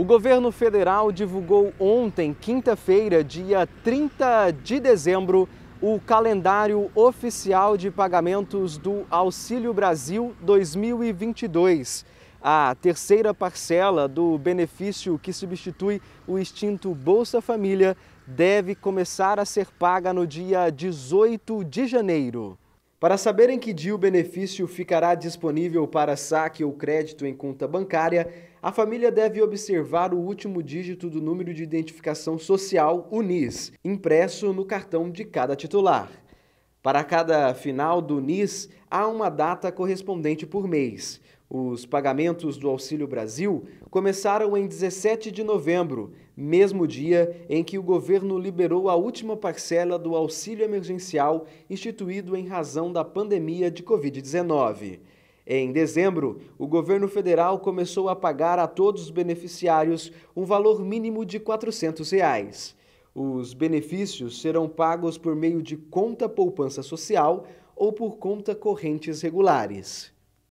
O governo federal divulgou ontem, quinta-feira, dia 30 de dezembro, o calendário oficial de pagamentos do Auxílio Brasil 2022. A terceira parcela do benefício que substitui o extinto Bolsa Família deve começar a ser paga no dia 18 de janeiro. Para saber em que dia o benefício ficará disponível para saque ou crédito em conta bancária, a família deve observar o último dígito do número de identificação social UNIS, impresso no cartão de cada titular. Para cada final do NIS, há uma data correspondente por mês. Os pagamentos do Auxílio Brasil começaram em 17 de novembro, mesmo dia em que o governo liberou a última parcela do auxílio emergencial instituído em razão da pandemia de Covid-19. Em dezembro, o governo federal começou a pagar a todos os beneficiários um valor mínimo de R$ 400. Reais. Os benefícios serão pagos por meio de conta poupança social ou por conta correntes regulares.